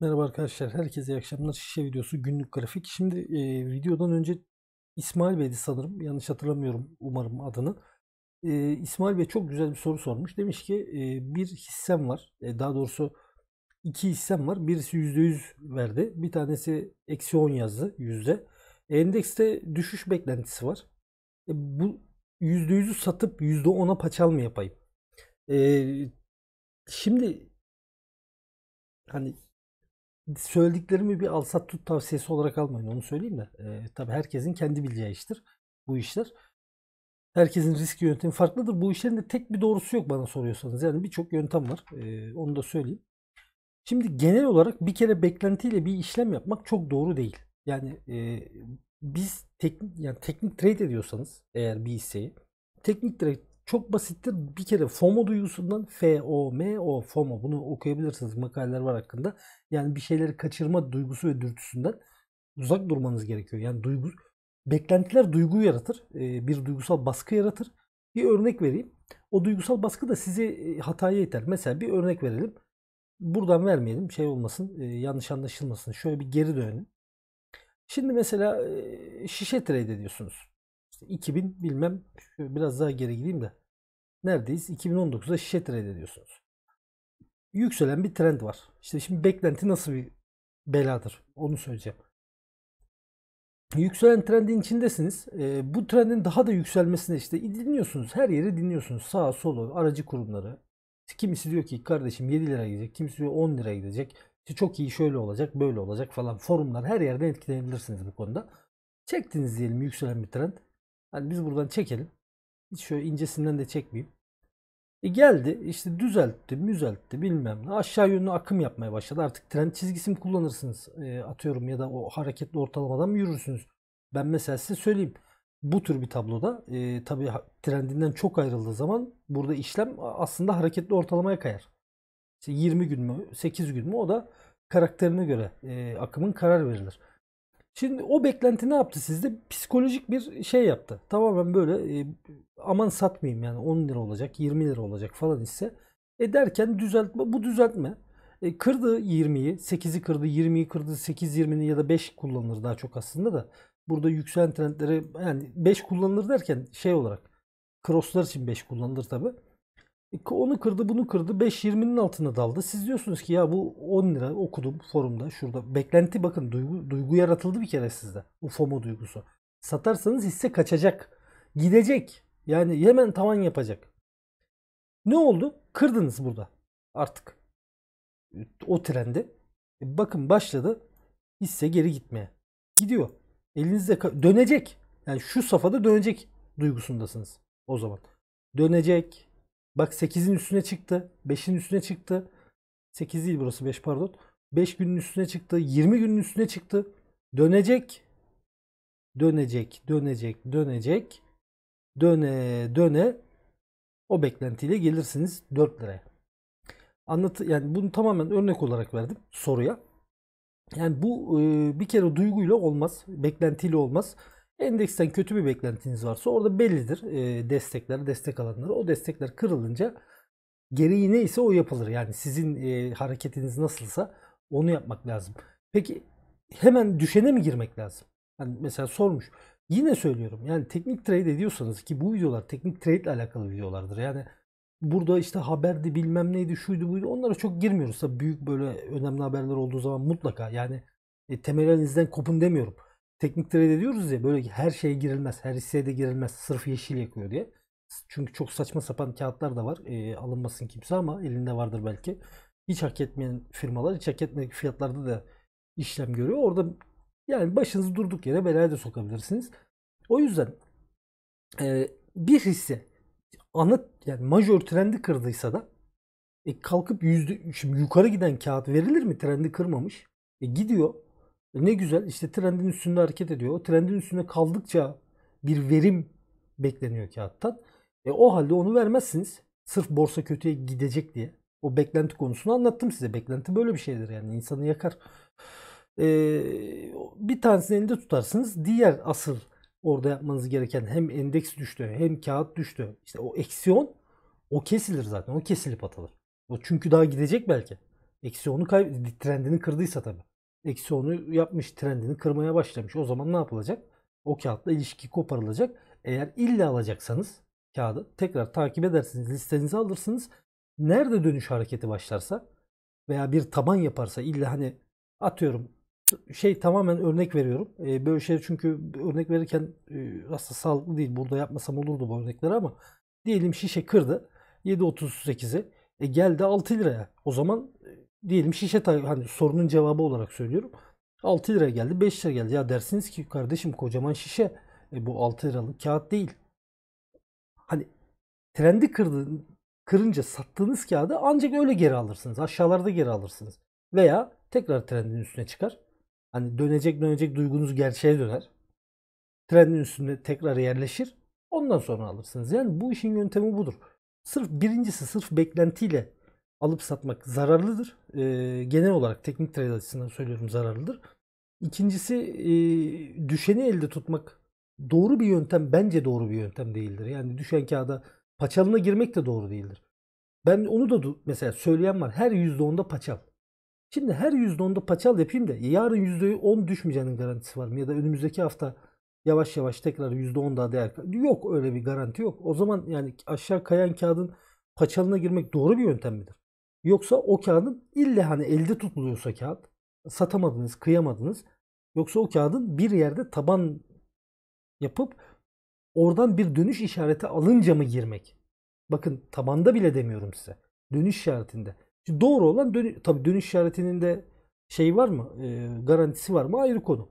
Merhaba arkadaşlar, herkese iyi akşamlar. Şişe videosu günlük grafik. Şimdi e, videodan önce İsmail Bey'di sanırım. Yanlış hatırlamıyorum umarım adını. E, İsmail Bey çok güzel bir soru sormuş. Demiş ki e, bir hissem var. E, daha doğrusu iki hissem var. Birisi %100 verdi. Bir tanesi eksi 10 yazdı yüzde. Endekste düşüş beklentisi var. E, bu %100'ü satıp %10'a paçal mı yapayım? E, şimdi hani söylediklerimi bir al tut tavsiyesi olarak almayın. Onu söyleyeyim de. E, tabii herkesin kendi bileceği iştir bu işler. Herkesin risk yöntemi farklıdır. Bu işlerin de tek bir doğrusu yok bana soruyorsanız. Yani birçok yöntem var. E, onu da söyleyeyim. Şimdi genel olarak bir kere beklentiyle bir işlem yapmak çok doğru değil. Yani e, biz teknik yani teknik trade ediyorsanız eğer bir hisseyi teknik trade çok basittir. Bir kere FOMO duygusundan F-O-M-O FOMO bunu okuyabilirsiniz. Makaleler var hakkında. Yani bir şeyleri kaçırma duygusu ve dürtüsünden uzak durmanız gerekiyor. Yani duygu beklentiler duygu yaratır. Ee, bir duygusal baskı yaratır. Bir örnek vereyim. O duygusal baskı da sizi e, hataya iter. Mesela bir örnek verelim. Buradan vermeyelim. Şey olmasın. E, yanlış anlaşılmasın. Şöyle bir geri dönelim. Şimdi mesela e, şişe trade ediyorsunuz. İşte 2000 bilmem biraz daha geri gideyim de. Neredeyiz? 2019'da şişe trade ediyorsunuz. Yükselen bir trend var. İşte şimdi beklenti nasıl bir beladır? Onu söyleyeceğim. Yükselen trendin içindesiniz. E, bu trendin daha da yükselmesine işte dinliyorsunuz. Her yeri dinliyorsunuz. Sağa solu, aracı kurumları. Kimisi diyor ki kardeşim 7 lira gidecek. Kimisi diyor 10 lira gidecek. İşte çok iyi şöyle olacak, böyle olacak falan. Forumlar her yerden etkilenebilirsiniz bu konuda. Çektiniz diyelim yükselen bir trend. Hani biz buradan çekelim. Hiç şöyle incesinden de çekmeyeyim. E geldi işte düzeltti, müzeltti bilmem ne. Aşağı yönlü akım yapmaya başladı. Artık tren çizgisini kullanırsınız? E, atıyorum ya da o hareketli ortalamadan mı yürürsünüz? Ben mesela size söyleyeyim. Bu tür bir tabloda e, tabii trendinden çok ayrıldığı zaman burada işlem aslında hareketli ortalamaya kayar. İşte 20 gün mü 8 gün mü o da karakterine göre e, akımın karar verilir. Şimdi o beklenti ne yaptı sizde? Psikolojik bir şey yaptı. Tamamen böyle e, aman satmayayım yani 10 lira olacak 20 lira olacak falan ise. E derken düzeltme bu düzeltme. E, kırdı 20'yi 8'i kırdı 20'yi kırdı 8 20'ni ya da 5 kullanılır daha çok aslında da. Burada yükselen trendleri yani 5 kullanılır derken şey olarak crosslar için 5 kullanılır tabi. Onu kırdı bunu kırdı 5.20'nin altına daldı. Siz diyorsunuz ki ya bu 10 lira okudum forumda şurada. Beklenti bakın duygu, duygu yaratıldı bir kere sizde. Bu FOMO duygusu. Satarsanız hisse kaçacak. Gidecek. Yani hemen tavan yapacak. Ne oldu? Kırdınız burada artık o trendi. E, bakın başladı hisse geri gitmeye. Gidiyor. Elinizde dönecek. Yani şu safhada dönecek duygusundasınız o zaman. Dönecek, Bak 8'in üstüne çıktı. 5'in üstüne çıktı. 8 değil burası 5 pardon. 5 günün üstüne çıktı. 20 günün üstüne çıktı. Dönecek. Dönecek, dönecek, dönecek. Döne, döne. O beklentiyle gelirsiniz 4 liraya. Anlatı yani bunu tamamen örnek olarak verdim soruya. Yani bu bir kere duyguyla olmaz, beklentiyle olmaz. Endeksten kötü bir beklentiniz varsa orada bellidir e, destekler, destek alanları. O destekler kırılınca gereği neyse o yapılır. Yani sizin e, hareketiniz nasılsa onu yapmak lazım. Peki hemen düşene mi girmek lazım? Yani mesela sormuş. Yine söylüyorum yani teknik trade ediyorsanız ki bu videolar teknik trade ile alakalı videolardır. Yani burada işte haberdi bilmem neydi şuydu buydu onlara çok girmiyoruz. Tabii büyük böyle önemli haberler olduğu zaman mutlaka yani e, temel kopun demiyorum teknik trade ediyoruz ya böyle her şeye girilmez. Her hisseye de girilmez. Sırf yeşil yakıyor diye. Çünkü çok saçma sapan kağıtlar da var. E, alınmasın kimse ama elinde vardır belki. Hiç hak etmeyen firmalar hiç hak etmeyen fiyatlarda da işlem görüyor. Orada yani başınızı durduk yere belaya da sokabilirsiniz. O yüzden e, bir hisse anıt yani majör trendi kırdıysa da e, kalkıp yüzde şimdi yukarı giden kağıt verilir mi? Trendi kırmamış. E, gidiyor ne güzel işte trendin üstünde hareket ediyor. O trendin üstünde kaldıkça bir verim bekleniyor kağıttan. E, o halde onu vermezsiniz. Sırf borsa kötüye gidecek diye. O beklenti konusunu anlattım size. Beklenti böyle bir şeydir yani insanı yakar. E, bir tanesini elinde tutarsınız. Diğer asıl orada yapmanız gereken hem endeks düştü hem kağıt düştü. İşte o eksiyon o kesilir zaten. O kesilip atılır. O çünkü daha gidecek belki. Eksi kay trendini kırdıysa tabii eksi 10'u yapmış trendini kırmaya başlamış. O zaman ne yapılacak? O kağıtla ilişki koparılacak. Eğer illa alacaksanız kağıdı tekrar takip edersiniz. Listenizi alırsınız. Nerede dönüş hareketi başlarsa veya bir taban yaparsa illa hani atıyorum şey tamamen örnek veriyorum. Ee, böyle şey çünkü örnek verirken e, aslında sağlıklı değil. Burada yapmasam olurdu bu örnekleri ama diyelim şişe kırdı. 738'e E geldi 6 liraya. O zaman e, diyelim şişe hani sorunun cevabı olarak söylüyorum. 6 lira geldi 5 lira geldi. Ya dersiniz ki kardeşim kocaman şişe e, bu 6 liralık kağıt değil. Hani trendi kırdı kırınca sattığınız kağıdı ancak öyle geri alırsınız. Aşağılarda geri alırsınız. Veya tekrar trendin üstüne çıkar. Hani dönecek dönecek duygunuz gerçeğe döner. Trendin üstünde tekrar yerleşir. Ondan sonra alırsınız. Yani bu işin yöntemi budur. Sırf birincisi sırf beklentiyle alıp satmak zararlıdır. E, genel olarak teknik trade açısından söylüyorum zararlıdır. İkincisi e, düşeni elde tutmak doğru bir yöntem bence doğru bir yöntem değildir. Yani düşen kağıda paçalına girmek de doğru değildir. Ben onu da mesela söyleyen var. Her %10'da paçal. Şimdi her %10'da paçal yapayım da yarın %10 düşmeyeceğinin garantisi var mı? Ya da önümüzdeki hafta yavaş yavaş tekrar %10 daha değer. Yok öyle bir garanti yok. O zaman yani aşağı kayan kağıdın paçalına girmek doğru bir yöntem midir? Yoksa o kağıdın ille hani elde tutuluyorsa kağıt satamadınız, kıyamadınız. Yoksa o kağıdın bir yerde taban yapıp oradan bir dönüş işareti alınca mı girmek? Bakın tabanda bile demiyorum size. Dönüş işaretinde. Şimdi doğru olan dönüş, tabii dönüş işaretinin de şey var mı? E, garantisi var mı? Ayrı konu.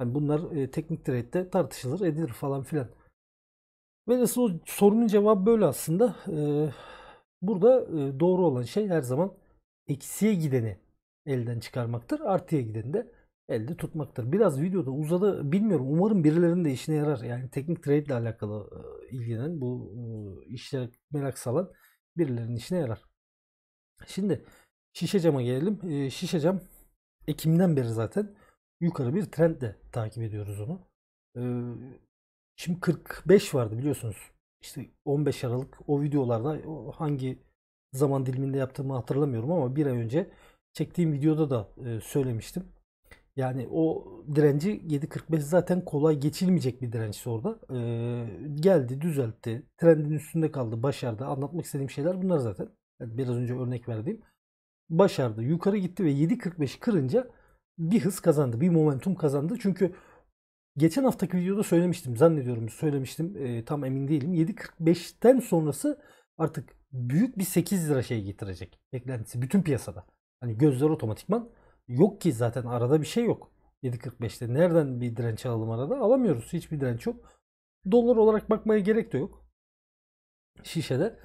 Yani bunlar e, teknik trade'de tartışılır, edilir falan filan. Velhasıl sorunun cevabı böyle aslında. E, Burada e, doğru olan şey her zaman eksiye gideni elden çıkarmaktır. Artıya gideni de elde tutmaktır. Biraz videoda uzadı. Bilmiyorum. Umarım birilerinin de işine yarar. Yani teknik trade ile alakalı e, ilgilenen bu e, işlere merak salan birilerinin işine yarar. Şimdi şişe cama gelelim. Şişe cam Ekim'den beri zaten yukarı bir trendle takip ediyoruz onu. Şimdi 45 vardı biliyorsunuz işte 15 Aralık o videolarda hangi zaman diliminde yaptığımı hatırlamıyorum ama bir ay önce çektiğim videoda da e, söylemiştim. Yani o direnci 7.45 zaten kolay geçilmeyecek bir dirençti orada. Ee, geldi, düzeltti, trendin üstünde kaldı, başardı. Anlatmak istediğim şeyler bunlar zaten. Yani biraz önce örnek verdiğim. Başardı, yukarı gitti ve 7.45'i kırınca bir hız kazandı, bir momentum kazandı. Çünkü Geçen haftaki videoda söylemiştim zannediyorum söylemiştim e, tam emin değilim. 7.45'ten sonrası artık büyük bir 8 lira şey getirecek beklentisi bütün piyasada. Hani gözler otomatikman yok ki zaten arada bir şey yok. 7.45'te nereden bir direnç alalım arada alamıyoruz hiçbir direnç yok. Dolar olarak bakmaya gerek de yok şişede.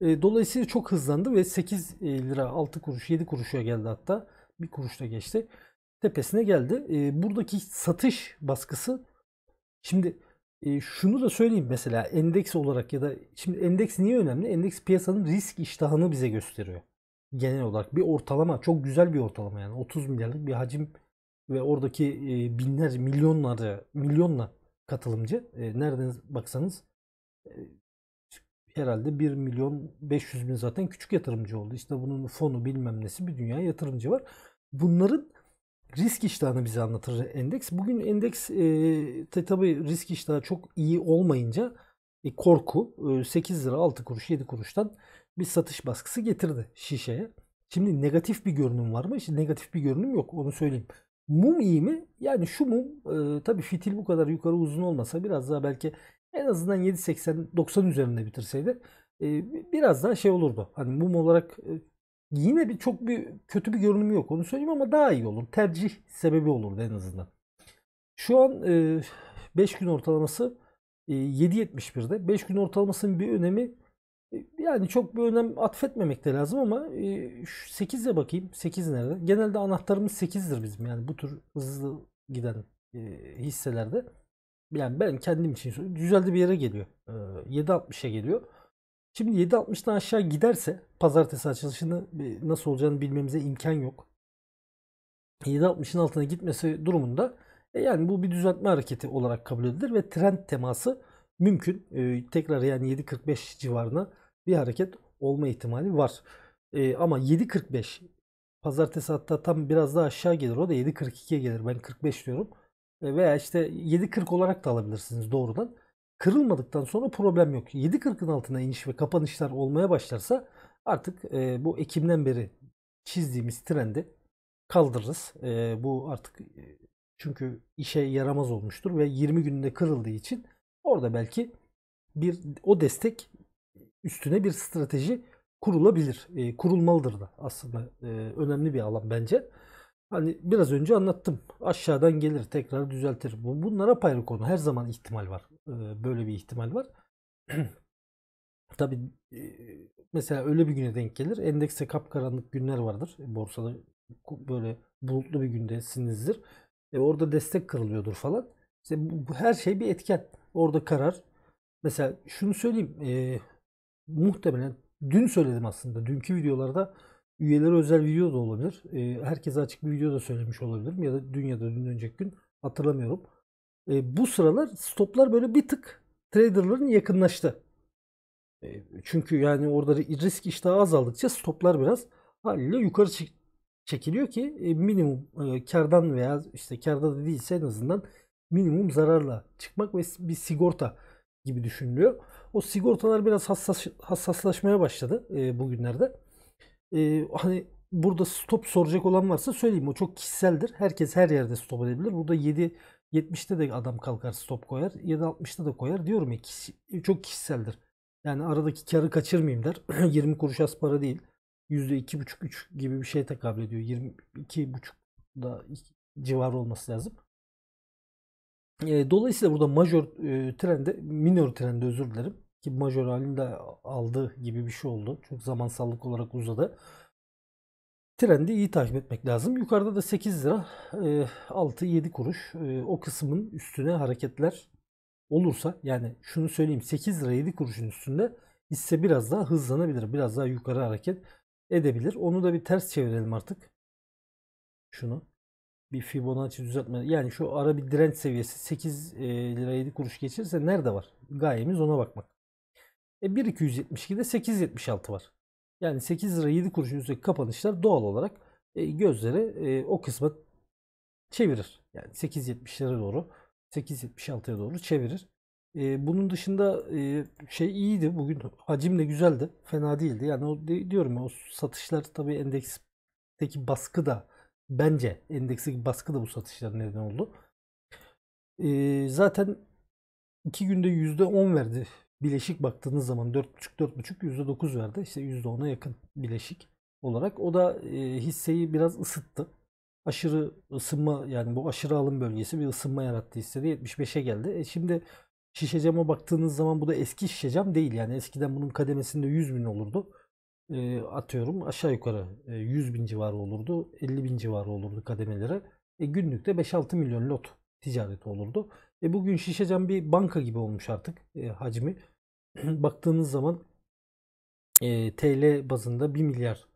E, dolayısıyla çok hızlandı ve 8 e, lira 6 kuruş 7 kuruşa geldi hatta. 1 kuruşta geçti tepesine geldi. E, buradaki satış baskısı şimdi e, şunu da söyleyeyim mesela endeks olarak ya da şimdi endeks niye önemli? Endeks piyasanın risk iştahını bize gösteriyor. Genel olarak bir ortalama çok güzel bir ortalama yani 30 milyarlık bir hacim ve oradaki e, binler milyonları milyonla katılımcı e, nereden baksanız e, herhalde 1 milyon 500 bin zaten küçük yatırımcı oldu. İşte bunun fonu bilmem nesi bir dünya yatırımcı var. Bunların risk iştahını bize anlatır endeks. Bugün endeks e, tabi risk iştahı çok iyi olmayınca e, korku e, 8 lira 6 kuruş 7 kuruştan bir satış baskısı getirdi şişeye. Şimdi negatif bir görünüm var mı? Şimdi negatif bir görünüm yok onu söyleyeyim. Mum iyi mi? Yani şu mum e, tabi fitil bu kadar yukarı uzun olmasa biraz daha belki en azından 7.80 90 üzerinde bitirseydi e, biraz daha şey olurdu. Hani mum olarak e, Yine bir çok bir kötü bir görünüm yok onu söyleyeyim ama daha iyi olur. Tercih sebebi olur en azından. Şu an 5 e, gün ortalaması 7.71'de. E, 5 gün ortalamasının bir önemi e, yani çok bir önem atfetmemek de lazım ama 8'e bakayım. 8 nerede? Genelde anahtarımız 8'dir bizim yani bu tür hızlı giden hisselerde. Yani ben kendim için güzel bir yere geliyor. 7.60'a geliyor. Şimdi 7.60'dan aşağı giderse pazartesi açılışını nasıl olacağını bilmemize imkan yok. 7.60'ın altına gitmesi durumunda e yani bu bir düzeltme hareketi olarak kabul edilir ve trend teması mümkün. E, tekrar yani 7.45 civarına bir hareket olma ihtimali var. E, ama 7.45 pazartesi hatta tam biraz daha aşağı gelir o da 7.42'ye gelir ben 45 diyorum. E, veya işte 7.40 olarak da alabilirsiniz doğrudan kırılmadıktan sonra problem yok. 7.40'ın altına iniş ve kapanışlar olmaya başlarsa artık e, bu Ekim'den beri çizdiğimiz trendi kaldırırız. E, bu artık e, çünkü işe yaramaz olmuştur ve 20 günde kırıldığı için orada belki bir o destek üstüne bir strateji kurulabilir. E, kurulmalıdır da aslında e, önemli bir alan bence. Hani biraz önce anlattım. Aşağıdan gelir, tekrar düzeltir. Bunlara payrı konu. Her zaman ihtimal var böyle bir ihtimal var. Tabi mesela öyle bir güne denk gelir. Endekse kapkaranlık günler vardır. E, borsada böyle bulutlu bir gündesinizdir. E orada destek kırılıyordur falan. İşte bu, bu her şey bir etken. Orada karar. Mesela şunu söyleyeyim. E, muhtemelen dün söyledim aslında. Dünkü videolarda üyelere özel video da olabilir. E, herkese açık bir video da söylemiş olabilirim. Ya da dün ya da dün önceki gün hatırlamıyorum e, bu sıralar stoplar böyle bir tık traderların yakınlaştı. E, çünkü yani orada risk iştahı azaldıkça stoplar biraz haliyle yukarı çekiliyor ki e, minimum e, kardan veya işte karda da değilse en azından minimum zararla çıkmak ve bir sigorta gibi düşünülüyor. O sigortalar biraz hassas, hassaslaşmaya başladı e, bugünlerde. E, hani burada stop soracak olan varsa söyleyeyim o çok kişiseldir. Herkes her yerde stop edebilir. Burada 7 70'te de adam kalkar stop koyar ya da 60'ta da koyar. Diyorum ya kişi, çok kişiseldir. Yani aradaki karı kaçırmayayım der. 20 kuruş az para değil. %2,5-3 gibi bir şey tekabül ediyor. 22,5 da civar olması lazım. E, dolayısıyla burada major e, trende, minor trende özür dilerim. Ki major majör halinde aldı gibi bir şey oldu. Çok zamansallık olarak uzadı trendi iyi takip etmek lazım. Yukarıda da 8 lira 6-7 e, kuruş e, o kısmın üstüne hareketler olursa yani şunu söyleyeyim 8 lira 7 kuruşun üstünde hisse biraz daha hızlanabilir. Biraz daha yukarı hareket edebilir. Onu da bir ters çevirelim artık. Şunu bir Fibonacci düzeltme yani şu ara bir direnç seviyesi 8 e, lira 7 kuruş geçirse nerede var? Gayemiz ona bakmak. E 1.272'de 8.76 var. Yani 8 lira 7 kuruş üzerindeki kapanışlar doğal olarak e, gözleri e, o kısma çevirir. Yani 8.70'lere doğru 8.76'ya doğru çevirir. E, bunun dışında şey iyiydi. Bugün hacim de güzeldi. Fena değildi. Yani o diyorum ya o satışlar tabii endeksteki baskı da bence endeksteki baskı da bu satışların neden oldu. zaten iki günde %10 verdi bileşik baktığınız zaman 4,5-4,5 %9 verdi. İşte %10'a yakın bileşik olarak. O da e, hisseyi biraz ısıttı. Aşırı ısınma yani bu aşırı alım bölgesi bir ısınma yarattı hissede 75'e geldi. E şimdi cama baktığınız zaman bu da eski şişe cam değil. Yani eskiden bunun kademesinde 100 bin olurdu. E, atıyorum aşağı yukarı 100 e, bin civarı olurdu. 50 bin civarı olurdu kademelere. E, günlükte 5-6 milyon lot ticareti olurdu. E, bugün cam bir banka gibi olmuş artık e, hacmi. baktığınız zaman e, TL bazında 1 milyar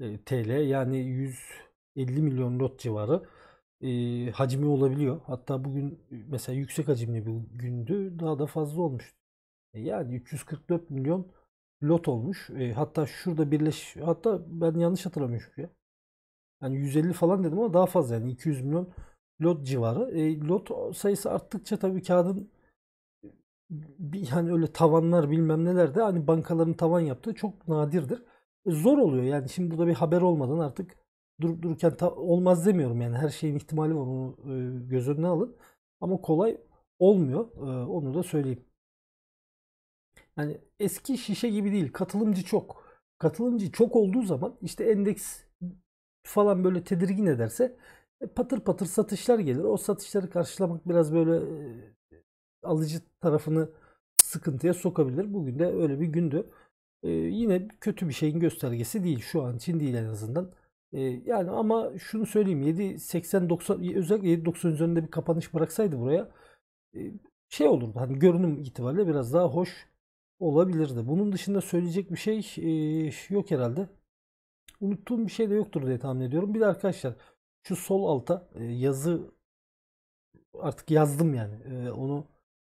e, TL yani 150 milyon lot civarı e, hacmi olabiliyor. Hatta bugün e, mesela yüksek hacimli bir gündü daha da fazla olmuş. E, yani 344 milyon lot olmuş. E, hatta şurada birleş hatta ben yanlış hatırlamıyorum ya. Yani 150 falan dedim ama daha fazla yani 200 milyon lot civarı. E, lot sayısı arttıkça tabii kağıdın yani öyle tavanlar bilmem neler de hani bankaların tavan yaptığı çok nadirdir. E, zor oluyor yani şimdi burada bir haber olmadan artık durup dururken ta- olmaz demiyorum yani her şeyin ihtimali var onu e, göz önüne alın. Ama kolay olmuyor e, onu da söyleyeyim. Yani eski şişe gibi değil katılımcı çok. Katılımcı çok olduğu zaman işte endeks falan böyle tedirgin ederse patır patır satışlar gelir. O satışları karşılamak biraz böyle alıcı tarafını sıkıntıya sokabilir. Bugün de öyle bir gündü. Ee, yine kötü bir şeyin göstergesi değil. Şu an için değil en azından. Ee, yani ama şunu söyleyeyim 7 80 90 özellikle 7 90 üzerinde bir kapanış bıraksaydı buraya e, şey olurdu. Hani görünüm itibariyle biraz daha hoş olabilirdi. Bunun dışında söyleyecek bir şey e, yok herhalde. Unuttuğum bir şey de yoktur diye tahmin ediyorum. Bir de arkadaşlar şu sol alta e, yazı artık yazdım yani. E, onu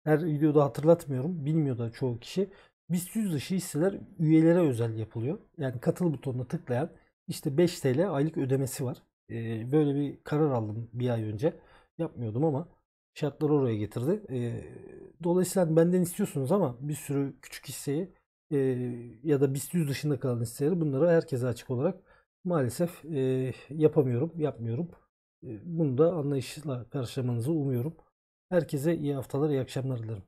her videoda hatırlatmıyorum. Bilmiyor da çoğu kişi. BIST dışı hisseler üyelere özel yapılıyor. Yani katıl butonuna tıklayan işte 5 TL aylık ödemesi var. Ee, böyle bir karar aldım bir ay önce. Yapmıyordum ama şartlar oraya getirdi. Ee, dolayısıyla hani benden istiyorsunuz ama bir sürü küçük hisseyi e, ya da BIST dışında kalan hisseleri bunları herkese açık olarak maalesef e, yapamıyorum, yapmıyorum. E, bunu da anlayışla karşılamanızı umuyorum. Herkese iyi haftalar, iyi akşamlar dilerim.